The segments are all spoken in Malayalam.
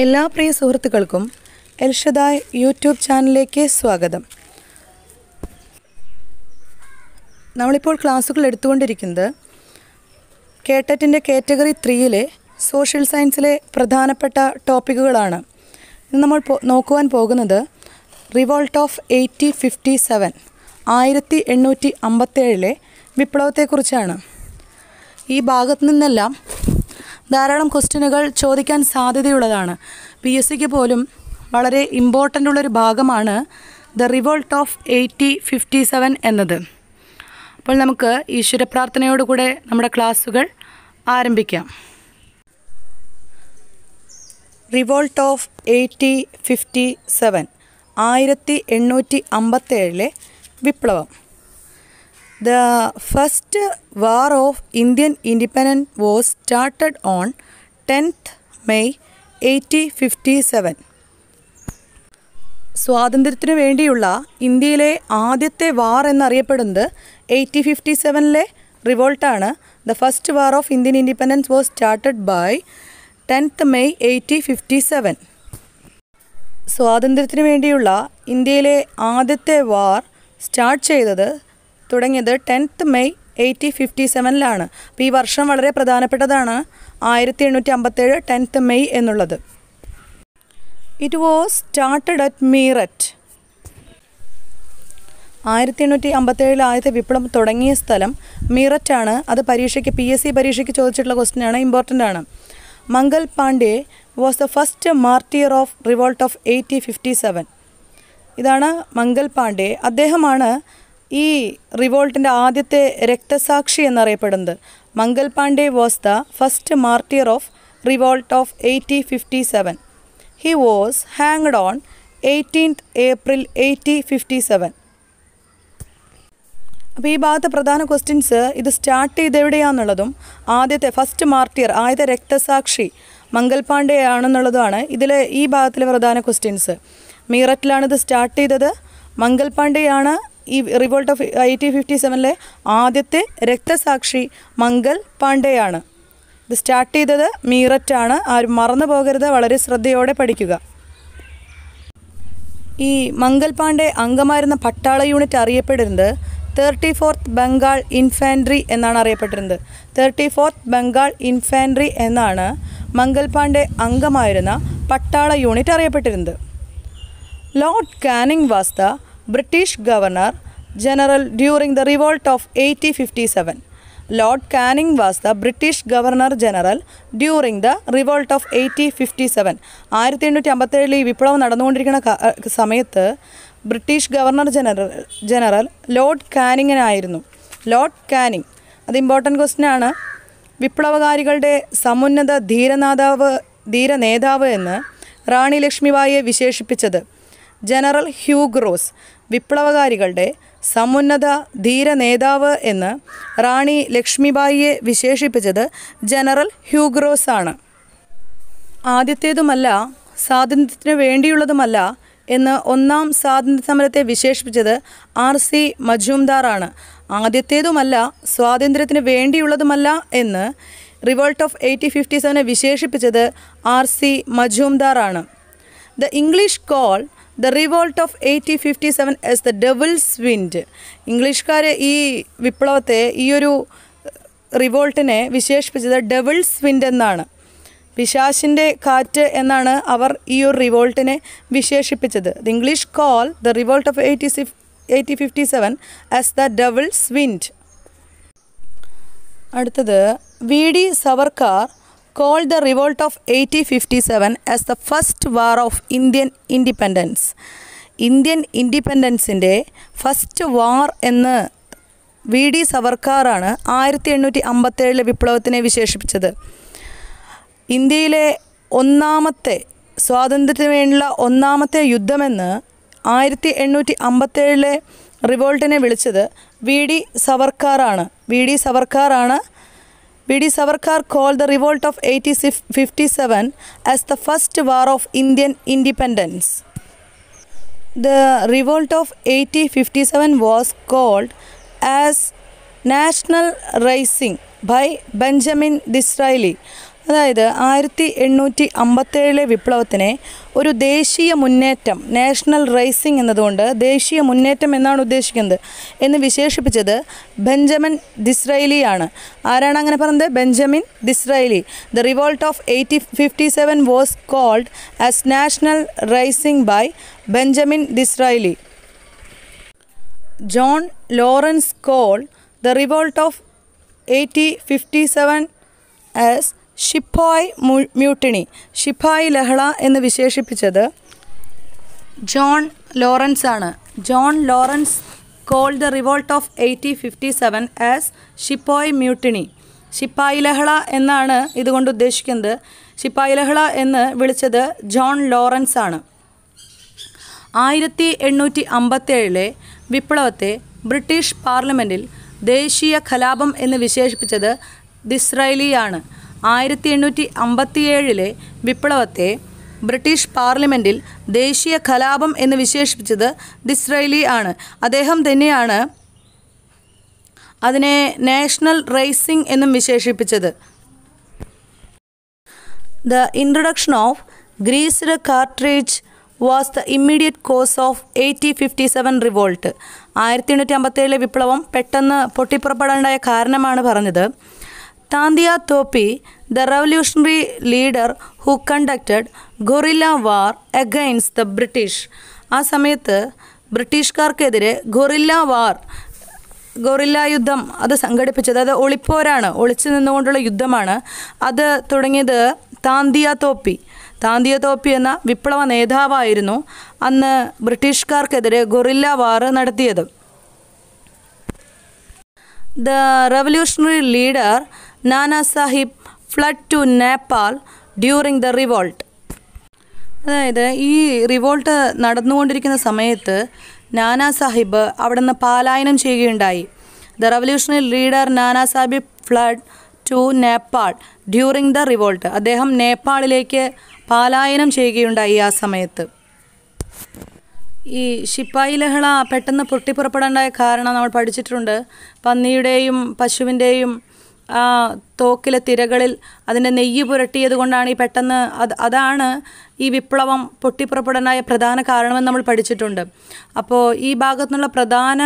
എല്ലാ പ്രിയ സുഹൃത്തുക്കൾക്കും എൽഷദായ് യൂട്യൂബ് ചാനലിലേക്ക് സ്വാഗതം നമ്മളിപ്പോൾ ക്ലാസ്സുകൾ എടുത്തുകൊണ്ടിരിക്കുന്നത് കേട്ടറ്റിൻ്റെ കാറ്റഗറി ത്രീയിലെ സോഷ്യൽ സയൻസിലെ പ്രധാനപ്പെട്ട ടോപ്പിക്കുകളാണ് ഇന്ന് നമ്മൾ നോക്കുവാൻ പോകുന്നത് revolt of eighty fifty seven ആയിരത്തി എണ്ണൂറ്റി അമ്പത്തേഴിലെ വിപ്ലവത്തെക്കുറിച്ചാണ് ഈ ഭാഗത്തു നിന്നെല്ലാം ധാരാളം ക്വസ്റ്റ്യനുകൾ ചോദിക്കാൻ സാധ്യതയുള്ളതാണ് പി എസ് സിക്ക് പോലും വളരെ ഇമ്പോർട്ടൻ്റ് ഉള്ളൊരു ഭാഗമാണ് the revolt of eighty fifty seven എന്നത് അപ്പോൾ നമുക്ക് ഈശ്വര പ്രാർത്ഥനയോടുകൂടെ നമ്മുടെ ക്ലാസ്സുകൾ ആരംഭിക്കാം revolt of eighty fifty seven ആയിരത്തി എണ്ണൂറ്റി അമ്പത്തേഴിലെ വിപ്ലവം the first war of Indian of Indian started on tenth May eighty fifty seven സ്വാതന്ത്ര്യത്തിനു വേണ്ടിയുള്ള ഇന്ത്യയിലെ ആദ്യത്തെ വാർ എന്നറിയപ്പെടുന്നത് എയ്റ്റി ഫിഫ്റ്റി സെവനിലെ റിവോൾട്ടാണ് the first war of Indian independence was started by tenth May eighty fifty seven സ്വാതന്ത്ര്യത്തിനു വേണ്ടിയുള്ള ഇന്ത്യയിലെ ആദ്യത്തെ വാർ സ്റ്റാർട്ട് ചെയ്തത് തുടങ്ങിയത് ടെൻത്ത് മെയ് എയ്റ്റി ഫിഫ്റ്റി സെവനിലാണ് അപ്പോൾ ഈ വർഷം വളരെ പ്രധാനപ്പെട്ടതാണ് ആയിരത്തി എണ്ണൂറ്റി അമ്പത്തേഴ് ടെൻത്ത് മെയ് എന്നുള്ളത് it was started at Meerut ആയിരത്തി എണ്ണൂറ്റി അമ്പത്തേഴിൽ ആദ്യത്തെ വിപ്ലവം തുടങ്ങിയ സ്ഥലം മീററ്റാണ് അത് പരീക്ഷയ്ക്ക് പി എസ് സി പരീക്ഷയ്ക്ക് ചോദിച്ചിട്ടുള്ള ക്വസ്റ്റിനാണ് ഇമ്പോർട്ടൻ്റ് ആണ് Mangal Pandey was the first martyr of revolt of eighty fifty seven ഇതാണ് മംഗൽ പാണ്ഡെ അദ്ദേഹമാണ് ഈ റിവോൾട്ടിൻ്റെ ആദ്യത്തെ രക്തസാക്ഷി എന്നറിയപ്പെടുന്നത് Mangal Pandey was the first martyr of revolt of eighty fifty seven he was hanged on eighteenth April eighty fifty seven അപ്പോൾ ഈ ഭാഗത്തെ പ്രധാന ക്വസ്റ്റ്യൻസ് ഇത് സ്റ്റാർട്ട് ചെയ്ത് എവിടെയാണെന്നുള്ളതും ആദ്യത്തെ ഫസ്റ്റ് മാർട്ടിയർ ആദ്യത്തെ രക്തസാക്ഷി മംഗൽ പാണ്ഡെ ആണെന്നുള്ളതാണ് ഇതിലെ ഈ ഭാഗത്തിലെ പ്രധാന ക്വസ്റ്റ്യൻസ് മീററ്റിലാണിത് ഇത് സ്റ്റാർട്ട് ചെയ്തത് മംഗൽ പാണ്ഡെയാണ് ഈ റിവോൾട്ട് ഓഫ് ടി ഫിഫ്റ്റി സെവനിലെ ആദ്യത്തെ രക്തസാക്ഷി മംഗൽ പാണ്ഡെയാണ് ഇത് സ്റ്റാർട്ട് ചെയ്തത് മീററ്റാണ് ആരും മറന്നു പോകരുത് വളരെ ശ്രദ്ധയോടെ പഠിക്കുക ഈ മംഗൽ പാണ്ഡെ അംഗമായിരുന്ന പട്ടാള യൂണിറ്റ് അറിയപ്പെടുന്നത് തേർട്ടി ഫോർത്ത് ബംഗാൾ ഇൻഫാൻട്രി എന്നാണ് അറിയപ്പെട്ടിരുന്നത് തേർട്ടി ഫോർത്ത് ബംഗാൾ ഇൻഫാൻട്രി എന്നാണ് മംഗൽ പാണ്ഡെ അംഗമായിരുന്ന പട്ടാള യൂണിറ്റ് അറിയപ്പെട്ടിരുന്നത് Lord Canning was the British the revolt of during fifty seven Lord Canning was the British governor general during the revolt of revolt fifty 1857. ആയിരത്തി എണ്ണൂറ്റി അമ്പത്തേഴിൽ ഈ വിപ്ലവം നടന്നുകൊണ്ടിരിക്കുന്ന സമയത്ത് British governor general general Lord കാനിങ്ങിനായിരുന്നു ലോർഡ് കാനിങ് അത് ഇമ്പോർട്ടൻ്റ് ക്വസ്റ്റ്യൻ ആണ് വിപ്ലവകാരികളുടെ സമുന്നത ധീരനാഥാവ് ധീരനേതാവ് എന്ന് റാണി ലക്ഷ്മിബായിയെ വിശേഷിപ്പിച്ചത് ജനറൽ ഹ്യൂഗ് റോസ് വിപ്ലവകാരികളുടെ സമുന്നത ധീര നേതാവ് എന്ന് റാണി ലക്ഷ്മിബായിയെ വിശേഷിപ്പിച്ചത് ജനറൽ ഹ്യൂഗ് റോസ് ആണ് ആദ്യത്തേതുമല്ല സ്വാതന്ത്ര്യത്തിന് വേണ്ടിയുള്ളതുമല്ല എന്ന് ഒന്നാം സ്വാതന്ത്ര്യ സമരത്തെ വിശേഷിപ്പിച്ചത് ആർ സി മജുംദാറാണ് ആദ്യത്തേതുമല്ല സ്വാതന്ത്ര്യത്തിന് വേണ്ടിയുള്ളതുമല്ല എന്ന് റിവോൾട്ട് ഓഫ് എയ്റ്റി ഫിഫ്റ്റി സെവനെ വിശേഷിപ്പിച്ചത് ആർ സി മജുംദാറാണ് the English call the revolt of eighteen fifty seven as the devil's wind ഇംഗ്ലീഷുകാർ ഈ വിപ്ലവത്തെ ഈ ഒരു റിവോൾട്ടിനെ വിശേഷിപ്പിച്ചത് ഡബിൾസ് വിൻഡ് എന്നാണ് പിശാശിൻ്റെ കാറ്റ് എന്നാണ് അവർ ഈ ഒരു റിവോൾട്ടിനെ വിശേഷിപ്പിച്ചത് the English call the revolt of eighty സിഫ് eighty fifty seven as the devil's wind അടുത്തത് V D Savarkar called the revolt of eighteen fifty seven as the first war of Indian independence Indian ഇൻഡിപെൻഡൻസിൻ്റെ ഫസ്റ്റ് വാർ എന്ന് വി ഡി സവർക്കാറാണ് ആയിരത്തി എണ്ണൂറ്റി അമ്പത്തേഴിലെ വിപ്ലവത്തിനെ വിശേഷിപ്പിച്ചത് ഇന്ത്യയിലെ ഒന്നാമത്തെ സ്വാതന്ത്ര്യത്തിന് വേണ്ടിയുള്ള ഒന്നാമത്തെ യുദ്ധമെന്ന് ആയിരത്തി എണ്ണൂറ്റി അമ്പത്തേഴിലെ റിവോൾട്ടിനെ വിളിച്ചത് വി ഡി സവർക്കാറാണ് വി ഡി സവർക്കാറാണ് B.D. Savarkar called the revolt of 1857 as the first war of Indian independence. The revolt of 1857 was called as National Rising by Benjamin Disraeli അതായത് ആയിരത്തി എണ്ണൂറ്റി അമ്പത്തേഴിലെ വിപ്ലവത്തിനെ ഒരു ദേശീയ മുന്നേറ്റം നാഷണൽ റൈസിംഗ് എന്നതുകൊണ്ട് ദേശീയ മുന്നേറ്റം എന്നാണ് ഉദ്ദേശിക്കുന്നത് എന്ന് വിശേഷിപ്പിച്ചത് ബെഞ്ചമിൻ ദിസ്രൈലിയാണ് ആരാണ് അങ്ങനെ പറഞ്ഞത് Benjamin Disraeli the revolt of eighty fifty seven was called as national rising by Benjamin Disraeli John Lawrence call the revolt of eighty fifty seven as sepoy mutiny ഷിഫായ് ലഹള എന്ന് വിശേഷിപ്പിച്ചത് ജോൺ ലോറൻസ് ആണ് John Lawrence call the revolt of eighteen fifty seven as sepoy mutiny ശിപ്പായി ലഹള എന്നാണ് ഇതുകൊണ്ട് ഉദ്ദേശിക്കുന്നത് ശിപ്പായി ലഹള എന്ന് വിളിച്ചത് ജോൺ ലോറൻസ് ആണ് ആയിരത്തി എണ്ണൂറ്റി അമ്പത്തേഴിലെ വിപ്ലവത്തെ ബ്രിട്ടീഷ് പാർലമെൻറ്റിൽ ദേശീയ കലാപം എന്ന് വിശേഷിപ്പിച്ചത് ദിസ്രൈലിയാണ് ആയിരത്തി എണ്ണൂറ്റി അമ്പത്തിയേഴിലെ വിപ്ലവത്തെ ബ്രിട്ടീഷ് പാർലമെൻറ്റിൽ ദേശീയ കലാപം എന്ന് വിശേഷിപ്പിച്ചത് ദിസ്രൈലി ആണ് അദ്ദേഹം തന്നെയാണ് അതിനെ നാഷണൽ റൈസിംഗ് എന്നും വിശേഷിപ്പിച്ചത് the introduction of greased cartridge was the immediate cause of eighty fifty seven revolt ആയിരത്തി എണ്ണൂറ്റി അമ്പത്തേഴിലെ വിപ്ലവം പെട്ടെന്ന് പൊട്ടിപ്പുറപ്പെടാണ്ടായ കാരണമാണ് പറഞ്ഞത് Tantia Tope the revolutionary leader who conducted guerrilla war against the British ആ സമയത്ത് ബ്രിട്ടീഷുകാർക്കെതിരെ ഗൊറില്ല വാർ ഗൊറില്ല യുദ്ധം അത് സംഘടിപ്പിച്ചത് അത് ഒളിപ്പോരാണ് ഒളിച്ചു നിന്നുകൊണ്ടുള്ള യുദ്ധമാണ് അത് തുടങ്ങിയത് താന്തിയ തോപ്പി താന്തിയ തോപ്പി എന്ന വിപ്ലവ നേതാവായിരുന്നു അന്ന് ബ്രിട്ടീഷുകാർക്കെതിരെ ഗൊറില്ല വാർ നടത്തിയത് the revolutionary leader Nana Sahib fled to Nepal during the revolt അതായത് ഈ റിവോൾട്ട് നടന്നുകൊണ്ടിരിക്കുന്ന സമയത്ത് നാനാ സാഹിബ് അവിടെ നിന്ന് പാലായനം ചെയ്യുകയുണ്ടായി the revolutionary leader Nana Sahib fled to Nepal during the revolt അദ്ദേഹം നേപ്പാളിലേക്ക് പാലായനം ചെയ്യുകയുണ്ടായി ആ സമയത്ത് ഈ ശിപ്പായി ലഹള പെട്ടെന്ന് പൊട്ടിപ്പുറപ്പെടേണ്ടായ കാരണം നമ്മൾ പഠിച്ചിട്ടുണ്ട് പന്നിയുടെയും പശുവിൻ്റെയും തോക്കിലെ തിരകളിൽ അതിൻ്റെ നെയ്യ് പുരട്ടിയത് കൊണ്ടാണ് ഈ പെട്ടെന്ന് അത് അതാണ് ഈ വിപ്ലവം പൊട്ടിപ്പുറപ്പെടാനായ പ്രധാന കാരണമെന്ന് നമ്മൾ പഠിച്ചിട്ടുണ്ട് അപ്പോൾ ഈ ഭാഗത്തുനിന്നുള്ള പ്രധാന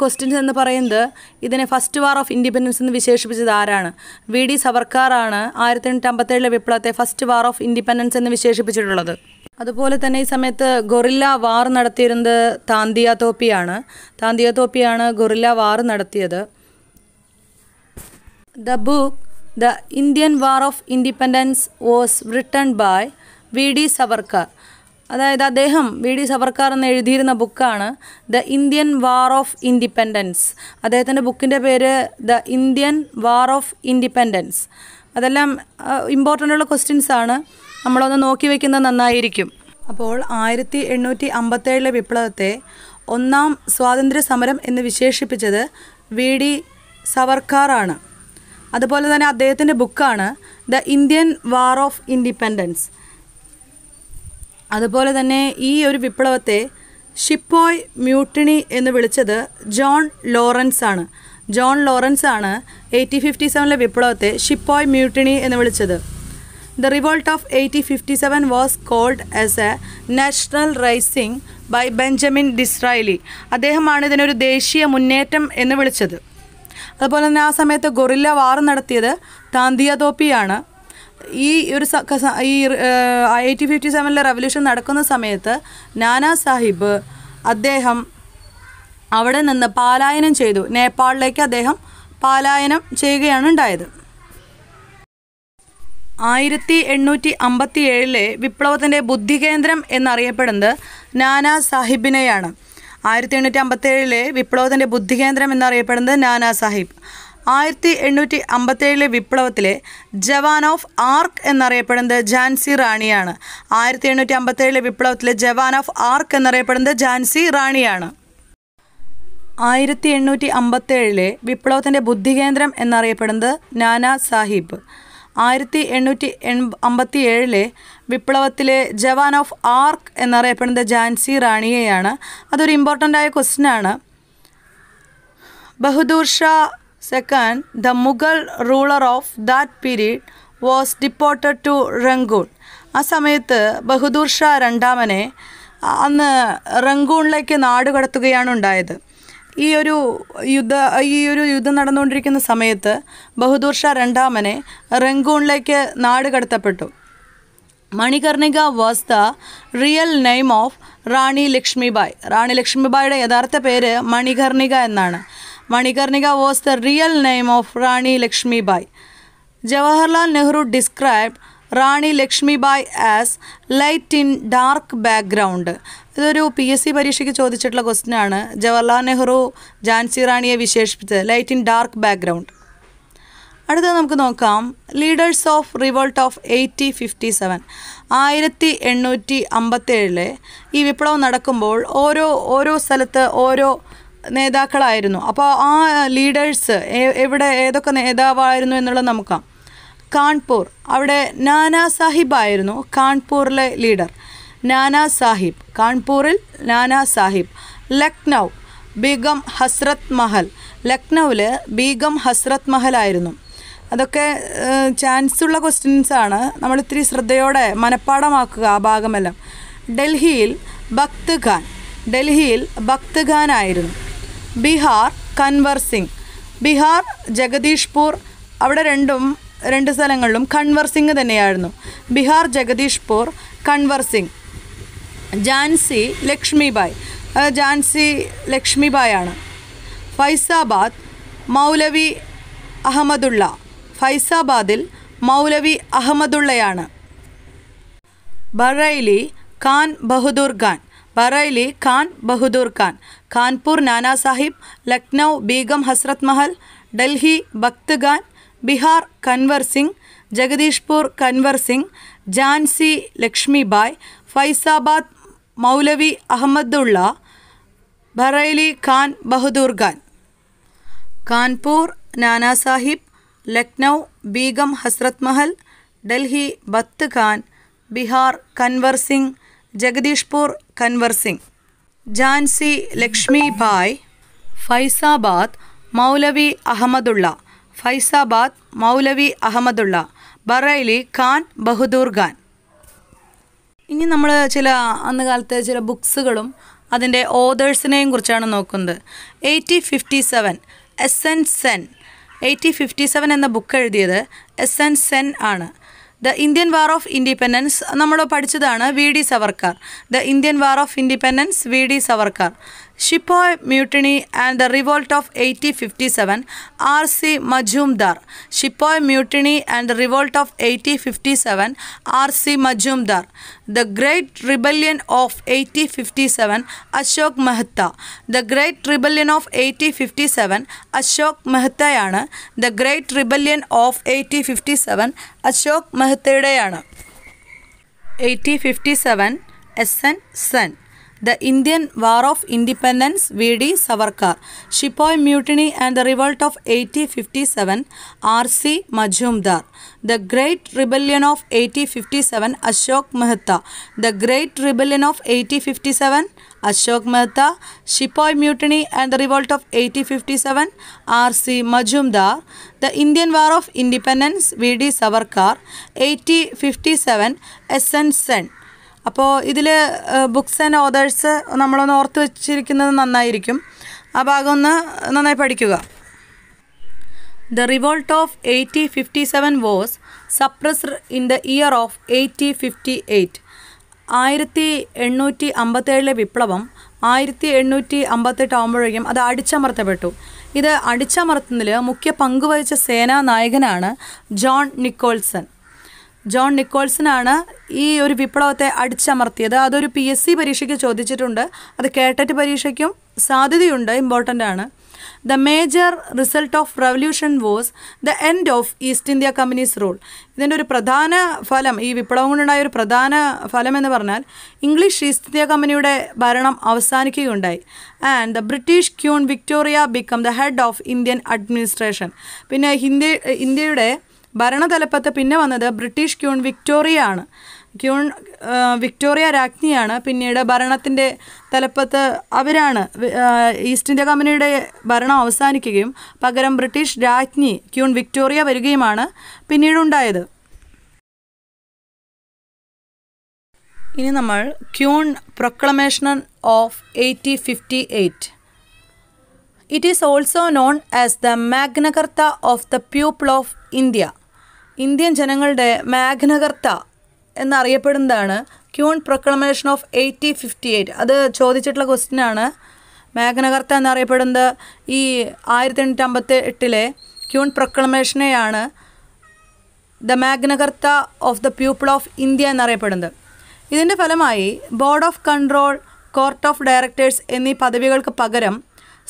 ക്വസ്റ്റ്യൻസ് എന്ന് പറയുന്നത് ഇതിനെ ഫസ്റ്റ് വാർ ഓഫ് ഇൻഡിപെൻഡൻസ് എന്ന് വിശേഷിപ്പിച്ചത് ആരാണ് വി ഡി സവർക്കാറാണ് ആയിരത്തി എണ്ണൂറ്റി അമ്പത്തേഴിലെ വിപ്ലവത്തെ ഫസ്റ്റ് വാർ ഓഫ് ഇൻഡിപെൻഡൻസ് എന്ന് വിശേഷിപ്പിച്ചിട്ടുള്ളത് അതുപോലെ തന്നെ ഈ സമയത്ത് ഗൊറില്ല വാർ നടത്തിയിരുന്നത് താന്തിയ തോപ്പിയാണ് താന്തിയ തോപ്പിയാണ് ഗൊറില്ല വാർ നടത്തിയത് The book, The Indian War of Independence, was written by V D Savarkar അതായത് അദ്ദേഹം വി ഡി സവർക്കർ എന്ന് എഴുതിയിരുന്ന ബുക്കാണ് the Indian war of independence അദ്ദേഹത്തിൻ്റെ ബുക്കിൻ്റെ പേര് the Indian war of independence അതെല്ലാം ഇമ്പോർട്ടൻ്റ് ഉള്ള ക്വസ്റ്റ്യൻസ് ആണ് നമ്മളൊന്ന് നോക്കി വയ്ക്കുന്നത് നന്നായിരിക്കും അപ്പോൾ ആയിരത്തി എണ്ണൂറ്റി അമ്പത്തേഴിലെ വിപ്ലവത്തെ ഒന്നാം സ്വാതന്ത്ര്യ സമരം എന്ന് വിശേഷിപ്പിച്ചത് വി ഡി സവർക്കാറാണ് അതുപോലെ തന്നെ അദ്ദേഹത്തിൻ്റെ ബുക്കാണ് the Indian war of independence അതുപോലെ തന്നെ ഈ ഒരു വിപ്ലവത്തെ ഷിപ്പോയ് മ്യൂട്ടിണി എന്ന് വിളിച്ചത് ജോൺ ലോറൻസ് ആണ് ജോൺ ലോറൻസ് ആണ് എയ്റ്റി ഫിഫ്റ്റി സെവനിലെ വിപ്ലവത്തെ ഷിപ്പോയ് മ്യൂട്ടിണി എന്ന് വിളിച്ചത് the revolt of eighteen fifty seven was called as a national rising by Benjamin Disraeli അദ്ദേഹമാണ് ഇതിനൊരു ദേശീയ മുന്നേറ്റം എന്ന് വിളിച്ചത് അതുപോലെ തന്നെ ആ സമയത്ത് ഗൊറില്ല വാർ നടത്തിയത് താന്തിയ തോപ്പിയാണ് ഈ ഒരു ഈ എയ്റ്റി ഫിഫ്റ്റി സെവനിലെ റവല്യൂഷൻ നടക്കുന്ന സമയത്ത് നാനാ സാഹിബ് അദ്ദേഹം അവിടെ നിന്ന് പാലായനം ചെയ്തു നേപ്പാളിലേക്ക് അദ്ദേഹം പാലായനം ചെയ്യുകയാണ് ഉണ്ടായത് ആയിരത്തി എണ്ണൂറ്റി അമ്പത്തി ഏഴിലെ വിപ്ലവത്തിൻ്റെ ബുദ്ധികേന്ദ്രം എന്നറിയപ്പെടുന്നത് നാനാ സാഹിബിനെയാണ് ആയിരത്തി എണ്ണൂറ്റി അമ്പത്തേഴിലെ വിപ്ലവത്തിൻ്റെ ബുദ്ധികേന്ദ്രം എന്നറിയപ്പെടുന്നത് നാനാ സാഹിബ് ആയിരത്തി എണ്ണൂറ്റി അമ്പത്തേഴിലെ വിപ്ലവത്തിലെ ജവാൻ ഓഫ് ആർക്ക് എന്നറിയപ്പെടുന്നത് ജാൻസി റാണിയാണ് ആയിരത്തി എണ്ണൂറ്റി അമ്പത്തേഴിലെ വിപ്ലവത്തിലെ ജവാൻ ഓഫ് ആർക്ക് എന്നറിയപ്പെടുന്നത് ജാൻസി റാണിയാണ് ആയിരത്തി എണ്ണൂറ്റി അമ്പത്തേഴിലെ വിപ്ലവത്തിൻ്റെ ബുദ്ധികേന്ദ്രം എന്നറിയപ്പെടുന്നത് നാനാ സാഹിബ് ആയിരത്തി എണ്ണൂറ്റി അമ്പത്തി ഏഴിലെ വിപ്ലവത്തിലെ ജവാൻ ഓഫ് ആർക്ക് എന്നറിയപ്പെടുന്ന ജാൻസി റാണിയെയാണ് അതൊരു ഇമ്പോർട്ടൻ്റ് ആയ ആണ് Bahadur Shah second the Mughal ruler of that period was deported to Rangoon ആ സമയത്ത് ബഹദൂർ ഷാ രണ്ടാമനെ അന്ന് റംഗൂണിലേക്ക് നാടുകടത്തുകയാണ് ഉണ്ടായത് ഈ ഒരു യുദ്ധ ഈ ഒരു യുദ്ധം നടന്നുകൊണ്ടിരിക്കുന്ന സമയത്ത് ബഹദൂർ ഷാ രണ്ടാമനെ റെങ്കൂണിലേക്ക് നാട് കടത്തപ്പെട്ടു Manikarnika was the real name of Rani Lakshmibai Rani ലക്ഷ്മിബായുടെ യഥാർത്ഥ പേര് മണികർണിക എന്നാണ് Manikarnika was the real name of Rani Lakshmibai Jawaharlal Nehru describe Rani Lakshmibai as light in dark background ഇതൊരു പി എസ് സി പരീക്ഷയ്ക്ക് ചോദിച്ചിട്ടുള്ള ക്വസ്റ്റ്യൻ ആണ് ജവഹർലാൽ നെഹ്റു ജാൻസി റാണിയെ വിശേഷിപ്പിച്ചത് ലൈറ്റ് ഇൻ ഡാർക്ക് ബാക്ക്ഗ്രൗണ്ട് അടുത്ത നമുക്ക് നോക്കാം leaders of revolt of eighty fifty seven ആയിരത്തി എണ്ണൂറ്റി അമ്പത്തേഴിലെ ഈ വിപ്ലവം നടക്കുമ്പോൾ ഓരോ ഓരോ സ്ഥലത്ത് ഓരോ നേതാക്കളായിരുന്നു അപ്പോൾ ആ ലീഡേഴ്സ് എവിടെ ഏതൊക്കെ നേതാവായിരുന്നു എന്നുള്ളത് നമുക്കാം കാൺപൂർ അവിടെ നാനാ സാഹിബ് ആയിരുന്നു കാൺപൂരിലെ ലീഡർ നാനാ സാഹിബ് കാൺപൂറിൽ നാനാ സാഹിബ് ലക്നൗ ബീഗം ഹസ്രത് മഹൽ ലക്നൗവിൽ ബീഗം ഹസ്രത് മഹലായിരുന്നു അതൊക്കെ ചാൻസുള്ള ക്വസ്റ്റ്യൻസാണ് നമ്മൾ ഇത്തിരി ശ്രദ്ധയോടെ മനഃപ്പാടമാക്കുക ആ ഭാഗമെല്ലാം ഡൽഹിയിൽ ഭക്ത് ഖാൻ ഡൽഹിയിൽ ഭക്ത് ഖാൻ ആയിരുന്നു ബീഹാർ കൻവർ സിംഗ് ബീഹാർ ജഗദീഷ്പൂർ അവിടെ രണ്ടും രണ്ട് സ്ഥലങ്ങളിലും കൺവർ സിംഗ് തന്നെയായിരുന്നു ബീഹാർ ജഗദീഷ്പൂർ കൺവർ സിംഗ് ജാൻസി ലക്ഷ്മിബായ് ജാൻസി ലക്ഷ്മിബായാണ് ഫൈസാബാദ് മൗലവി അഹമ്മദുള്ള ഫൈസാബാദിൽ മൗലവി അഹമ്മദുള്ളയാണ് ബറൈലി ഖാൻ ബഹദൂർ ഖാൻ ബറൈലി ഖാൻ ബഹദൂർ ഖാൻ ഖാൻപൂർ നാനാ സാഹിബ് ലക്നൗ ബീഗം ഹസ്രത് മഹൽ ഡൽഹി ഭക്ത് ഖാൻ ബിഹാർ കൻവർ സിംഗ് ജഗദീഷ്പൂർ കൻവർ സിംഗ് ജാൻസി ലക്ഷ്മിബായ് ഫൈസാബാദ് മൗലവി അഹമ്മദുള്ള ബറൈലി ഖാൻ ബഹദൂർ ഖാൻ കാൺപൂർ നാനാസാഹിബ് ലക്നൗ ബീഗം ഹസ്രത് മഹൽ ഡൽഹി ബത്ത് ഖാൻ ബിഹാർ കൻവർ സിംഗ് ജഗദീഷ്പൂർ കൻവർ സിംഗ് ജാൻസി ലക്ഷ്മി ഭായ് ഫൈസാബാദ് മൗലവി അഹമ്മദുള്ള ഫൈസാബാദ് മൗലവി അഹമ്മദുള്ള ബറൈലി ഖാൻ ബഹദൂർ ഖാൻ ഇനി നമ്മൾ ചില അന്ന് കാലത്തെ ചില ബുക്സുകളും അതിൻ്റെ ഓതേഴ്സിനെയും കുറിച്ചാണ് നോക്കുന്നത് eighty fifty seven S N Sen eighty fifty seven എന്ന ബുക്ക് എഴുതിയത് എസ് എൻ സെൻ ആണ് the Indian war of independence നമ്മൾ പഠിച്ചതാണ് V D Savarkar the Indian war of independence V D Savarkar Shipoy Mutiny and the Revolt of 1857, R. C. Majumdar. Shipoy Mutiny and the Revolt of 1857, R. C. Majumdar. The Great Rebellion of 1857, Ashok Mehta. The Great Rebellion of 1857, Ashok Mehtaയാണ് The Great Rebellion of 1857, Ashok seven Ashok മെഹ്തയുടെയാണ് eighty the Indian War of Independence, V.D. Savarkar, Sepoy Mutiny and the Revolt of 1857, R.C. Majumdar, The Great Rebellion of 1857, Ashok Mehta, The Great Rebellion of 1857, Ashok Mehta, Shipoy Mutiny and the Revolt of 1857, R.C. Majumdar, The Indian War of Independence, V.D. Savarkar, 1857, Essence Sen. അപ്പോൾ ഇതിൽ ബുക്സ് ആൻഡ് ഓതേഴ്സ് നമ്മളൊന്ന് ഓർത്ത് വെച്ചിരിക്കുന്നത് നന്നായിരിക്കും ആ ഭാഗം ഒന്ന് നന്നായി പഠിക്കുക the revolt of eighty fifty seven was suppressed in the year of eighty fifty eight ആയിരത്തി എണ്ണൂറ്റി അമ്പത്തേഴിലെ വിപ്ലവം ആയിരത്തി എണ്ണൂറ്റി അമ്പത്തെട്ട് ആകുമ്പോഴേക്കും അത് അടിച്ചമർത്തപ്പെട്ടു ഇത് അടിച്ചമർത്തുന്നതിൽ മുഖ്യ പങ്കുവഹിച്ച സേനാ നായകനാണ് ജോൺ നിക്കോൾസൺ ജോൺ നിക്കോൾസനാണ് ഈ ഒരു വിപ്ലവത്തെ അടിച്ചമർത്തിയത് അതൊരു പി എസ് സി പരീക്ഷയ്ക്ക് ചോദിച്ചിട്ടുണ്ട് അത് കേട്ടറ്റ് പരീക്ഷയ്ക്കും സാധ്യതയുണ്ട് ഇമ്പോർട്ടൻ്റ് ആണ് the major result of revolution was the end of East India company's rule ഇതിൻ്റെ ഒരു പ്രധാന ഫലം ഈ വിപ്ലവം കൊണ്ടുണ്ടായ ഒരു പ്രധാന ഫലം എന്ന് പറഞ്ഞാൽ ഇംഗ്ലീഷ് ഈസ്റ്റ് ഇന്ത്യ കമ്പനിയുടെ ഭരണം അവസാനിക്കുകയുണ്ടായി and the British queen Victoria became the head of Indian administration പിന്നെ ഹിന്ദി ഇന്ത്യയുടെ ഭരണതലപ്പത്ത് പിന്നെ വന്നത് ബ്രിട്ടീഷ് ക്യൂൺ വിക്ടോറിയ ആണ് ക്യൂൺ വിക്ടോറിയ രാജ്ഞിയാണ് പിന്നീട് ഭരണത്തിൻ്റെ തലപ്പത്ത് അവരാണ് ഈസ്റ്റ് ഇന്ത്യ കമ്പനിയുടെ ഭരണം അവസാനിക്കുകയും പകരം ബ്രിട്ടീഷ് രാജ്ഞി ക്യൂൺ വിക്ടോറിയ വരികയുമാണ് പിന്നീടുണ്ടായത് ഇനി നമ്മൾ queen proclamation of eighty fifty eight it is also known as the Magna Carta of the people of India Indian ജനങ്ങളുടെ മാഗ്നകർത്ത എന്നറിയപ്പെടുന്നതാണ് queen proclamation of eighty fifty eight അത് ചോദിച്ചിട്ടുള്ള ക്വസ്റ്റ്യൻ ആണ് മാഗ്നകർത്ത എന്നറിയപ്പെടുന്നത് ഈ ആയിരത്തി എണ്ണൂറ്റി അമ്പത്തി എട്ടിലെ ക്യൂൺ പ്രൊക്ലമേഷനെയാണ് the Magna Carta of the people of India എന്നറിയപ്പെടുന്നത് ഇതിൻ്റെ ഫലമായി board of control court of directors എന്നീ പദവികൾക്ക് പകരം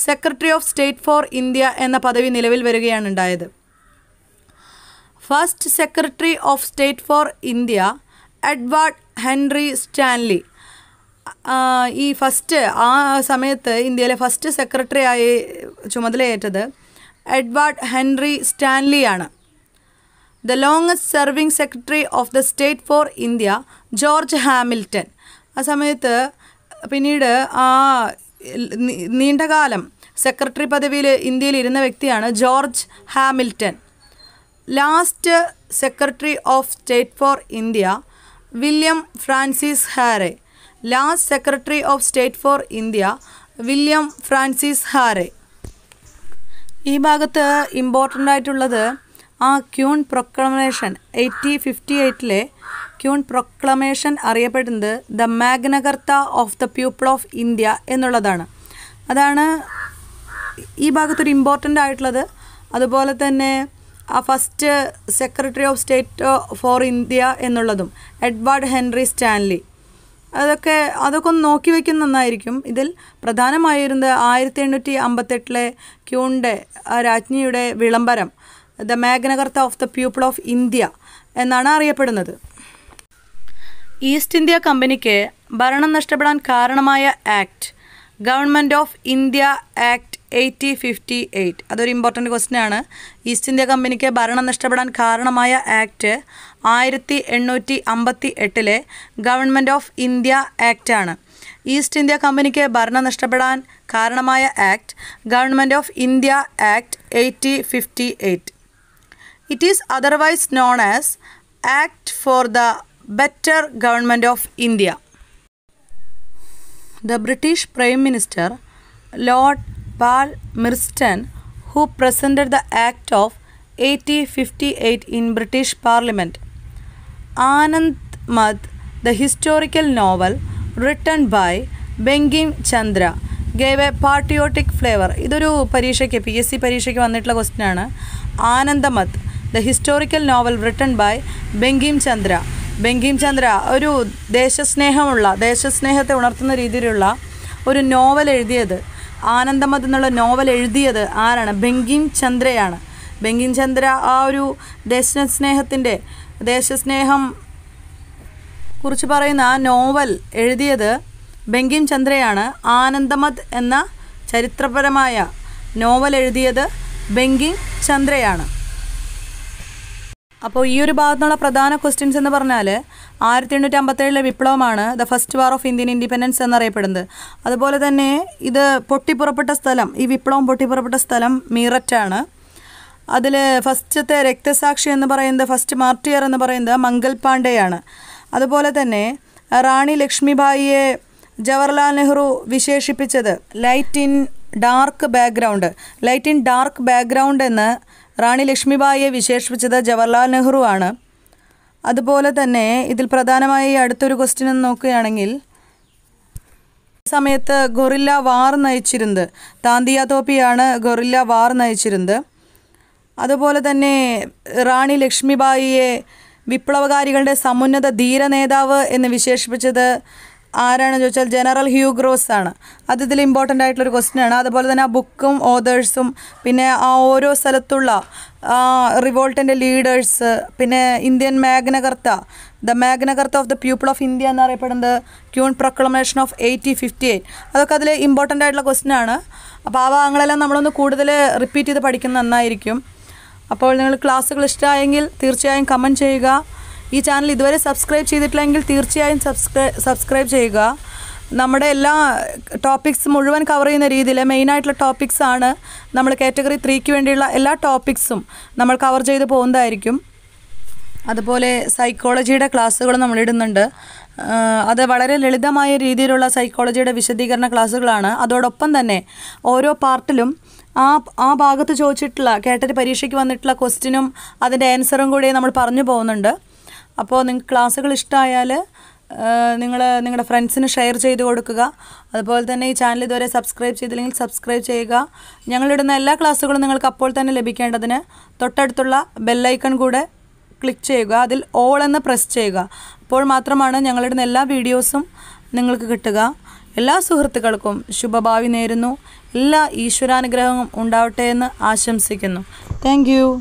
secretary of state for India എന്ന പദവി നിലവിൽ വരികയാണ് ഉണ്ടായത് first secretary of state for India Edward Henry Stanley ഈ ഫസ്റ്റ് ആ സമയത്ത് ഇന്ത്യയിലെ ഫസ്റ്റ് സെക്രട്ടറി ആയി ചുമതലയേറ്റത് എഡ്വാർഡ് ഹെൻറി സ്റ്റാൻലിയാണ് the longest serving secretary of the state for India George Hamilton ആ സമയത്ത് പിന്നീട് ആ നീണ്ടകാലം സെക്രട്ടറി പദവിയിൽ ഇന്ത്യയിൽ ഇരുന്ന വ്യക്തിയാണ് George Hamilton last secretary of state for India William Francis Hare last secretary of state for India William Francis Hare ഈ ഭാഗത്ത് ഇമ്പോർട്ടൻ്റ് ആയിട്ടുള്ളത് ആ ക്യൂൺ പ്രൊക്ലമേഷൻ എയ്റ്റീൻ ഫിഫ്റ്റി എയ്റ്റിലെ ക്യൂൺ പ്രൊക്ലമേഷൻ അറിയപ്പെടുന്നത് the Magna Carta of the people of India എന്നുള്ളതാണ് അതാണ് ഈ ഭാഗത്തൊരു ഇമ്പോർട്ടൻ്റ് ആയിട്ടുള്ളത് അതുപോലെ തന്നെ first secretary of state for India എന്നുള്ളതും എഡ്വാർഡ് ഹെൻറി സ്റ്റാൻലി അതൊക്കെ അതൊക്കെ ഒന്ന് നോക്കി വയ്ക്കുന്ന നന്നായിരിക്കും ഇതിൽ പ്രധാനമായിരുന്നത് ആയിരത്തി എണ്ണൂറ്റി അമ്പത്തെട്ടിലെ ക്യൂണ്ടെ രാജ്ഞിയുടെ വിളംബരം the Magna Carta of the people of India എന്നാണ് അറിയപ്പെടുന്നത് ഈസ്റ്റ് ഇന്ത്യ കമ്പനിക്ക് ഭരണം നഷ്ടപ്പെടാൻ കാരണമായ act government of India act eighty fifty eight അതൊരു ഇമ്പോർട്ടൻറ്റ് ക്വസ്റ്റ്യൻ ആണ് ഈസ്റ്റ് ഇന്ത്യ കമ്പനിക്ക് ഭരണം നഷ്ടപ്പെടാൻ കാരണമായ ആക്ട് ആയിരത്തി എണ്ണൂറ്റി അമ്പത്തി എട്ടിലെ ഗവൺമെൻറ് ഓഫ് ഇന്ത്യ ആക്ട് ആണ് ഈസ്റ്റ് ഇന്ത്യ കമ്പനിക്ക് ഭരണം നഷ്ടപ്പെടാൻ കാരണമായ act government of India act eighty fifty eight it is otherwise known as act for the better government of India the British prime minister Lord who presented the act of eighty fifty eight in British parliament Anandamath the historical novel written by Bankim Chandra gave a patriotic flavour ഇതൊരു പരീക്ഷയ്ക്ക് പി എസ് സി പരീക്ഷയ്ക്ക് വന്നിട്ടുള്ള ക്വസ്റ്റ്യൻ ആണ് Anandamath the historical novel written by Bankim Chandra Bankim Chandra ഒരു ദേശസ്നേഹമുള്ള ദേശസ്നേഹത്തെ ഉണർത്തുന്ന രീതിയിലുള്ള ഒരു നോവൽ എഴുതിയത് ആനന്ദമത് എന്നുള്ള നോവൽ എഴുതിയത് ആരാണ് ബെങ്കിം ചന്ദ്രയാണ് ബെങ്കിം ചന്ദ്ര ആ ഒരു ദേശസ്നേഹത്തിൻ്റെ ദേശസ്നേഹം കുറിച്ച് പറയുന്ന ആ നോവൽ എഴുതിയത് ബെങ്കിം ചന്ദ്രയാണ് ആനന്ദമത് എന്ന ചരിത്രപരമായ നോവൽ എഴുതിയത് ബെങ്കിം ചന്ദ്രയാണ് അപ്പോൾ ഈ ഒരു നിന്നുള്ള പ്രധാന ക്വസ്റ്റ്യൻസ് എന്ന് പറഞ്ഞാൽ ആയിരത്തി എണ്ണൂറ്റി അമ്പത്തേഴിലെ വിപ്ലവമാണ് the first war of Indian independence എന്നറിയപ്പെടുന്നത് അതുപോലെ തന്നെ ഇത് പൊട്ടിപ്പുറപ്പെട്ട സ്ഥലം ഈ വിപ്ലവം പൊട്ടിപ്പുറപ്പെട്ട സ്ഥലം മീററ്റാണ് അതിൽ ഫസ്റ്റത്തെ രക്തസാക്ഷി എന്ന് പറയുന്നത് ഫസ്റ്റ് മാർട്ടിയർ എന്ന് പറയുന്നത് മംഗൽ പാണ്ഡെയാണ് അതുപോലെ തന്നെ റാണി ലക്ഷ്മിഭായിയെ ജവഹർലാൽ നെഹ്റു വിശേഷിപ്പിച്ചത് light in dark background light in dark background എന്ന് റാണി ലക്ഷ്മിബായിയെ വിശേഷിപ്പിച്ചത് ജവഹർലാൽ നെഹ്റു ആണ് അതുപോലെ തന്നെ ഇതിൽ പ്രധാനമായി അടുത്തൊരു ക്വസ്റ്റ്യൻ എന്ന് നോക്കുകയാണെങ്കിൽ സമയത്ത് ഗൊറില്ല വാർ നയിച്ചിരുന്നത് താന്തിയ തോപ്പിയാണ് ഗൊറില്ല വാർ നയിച്ചിരുന്നത് അതുപോലെ തന്നെ റാണി ലക്ഷ്മിബായിയെ വിപ്ലവകാരികളുടെ സമുന്നത ധീര നേതാവ് എന്ന് വിശേഷിപ്പിച്ചത് ആരാണെന്ന് ചോദിച്ചാൽ ജനറൽ ഹ്യൂഗ്രോസ് ആണ് അത് ഇതിൽ ഇമ്പോർട്ടൻ്റ് ആയിട്ടുള്ളൊരു ക്വസ്റ്റ്യൻ ആണ് അതുപോലെ തന്നെ ആ ബുക്കും ഓതേഴ്സും പിന്നെ ആ ഓരോ സ്ഥലത്തുള്ള റിവോൾട്ടിൻ്റെ ലീഡേഴ്സ് പിന്നെ Indian Magna Carta the Magna Carta of the people of India എന്നറിയപ്പെടുന്നത് queen proclamation of eighty fifty eight അതൊക്കെ അതിൽ ഇമ്പോർട്ടൻ്റ് ആയിട്ടുള്ള ക്വസ്റ്റ്യൻ ആണ് അപ്പോൾ ആ ഭാഗങ്ങളെല്ലാം നമ്മളൊന്ന് കൂടുതൽ റിപ്പീറ്റ് ചെയ്ത് പഠിക്കുന്നത് നന്നായിരിക്കും അപ്പോൾ നിങ്ങൾ ക്ലാസ്സുകൾ ഇഷ്ടമായെങ്കിൽ തീർച്ചയായും കമൻറ്റ് ചെയ്യുക ഈ ചാനൽ ഇതുവരെ സബ്സ്ക്രൈബ് ചെയ്തിട്ടില്ലെങ്കിൽ തീർച്ചയായും സബ്സ്ക്രൈബ് ചെയ്യുക നമ്മുടെ എല്ലാ ടോപ്പിക്സ് മുഴുവൻ കവർ ചെയ്യുന്ന രീതിയിൽ മെയിനായിട്ടുള്ള ടോപ്പിക്സ് ആണ് നമ്മൾ കാറ്റഗറി ത്രീക്ക് വേണ്ടിയുള്ള എല്ലാ ടോപ്പിക്സും നമ്മൾ കവർ ചെയ്ത് പോകുന്നതായിരിക്കും അതുപോലെ സൈക്കോളജിയുടെ ക്ലാസ്സുകൾ നമ്മൾ ഇടുന്നുണ്ട് അത് വളരെ ലളിതമായ രീതിയിലുള്ള സൈക്കോളജിയുടെ വിശദീകരണ ക്ലാസ്സുകളാണ് അതോടൊപ്പം തന്നെ ഓരോ പാർട്ടിലും ആ ആ ഭാഗത്ത് ചോദിച്ചിട്ടുള്ള കേട്ടറ്റ് പരീക്ഷയ്ക്ക് വന്നിട്ടുള്ള ക്വസ്റ്റിനും അതിൻ്റെ ആൻസറും കൂടി നമ്മൾ പറഞ്ഞു പോകുന്നുണ്ട് അപ്പോൾ നിങ്ങൾക്ക് ക്ലാസ്സുകൾ ഇഷ്ടമായാൽ നിങ്ങൾ നിങ്ങളുടെ ഫ്രണ്ട്സിന് ഷെയർ ചെയ്ത് കൊടുക്കുക അതുപോലെ തന്നെ ഈ ചാനൽ ഇതുവരെ സബ്സ്ക്രൈബ് ചെയ്തില്ലെങ്കിൽ സബ്സ്ക്രൈബ് ചെയ്യുക ഞങ്ങളിടുന്ന എല്ലാ ക്ലാസ്സുകളും നിങ്ങൾക്ക് അപ്പോൾ തന്നെ ലഭിക്കേണ്ടതിന് തൊട്ടടുത്തുള്ള ബെല്ലൈക്കൺ കൂടെ ക്ലിക്ക് ചെയ്യുക അതിൽ ഓൾ എന്ന് പ്രസ് ചെയ്യുക അപ്പോൾ മാത്രമാണ് ഞങ്ങളിടുന്ന എല്ലാ വീഡിയോസും നിങ്ങൾക്ക് കിട്ടുക എല്ലാ സുഹൃത്തുക്കൾക്കും ശുഭഭാവി നേരുന്നു എല്ലാ ഈശ്വരാനുഗ്രഹവും ഉണ്ടാവട്ടെ എന്ന് ആശംസിക്കുന്നു താങ്ക്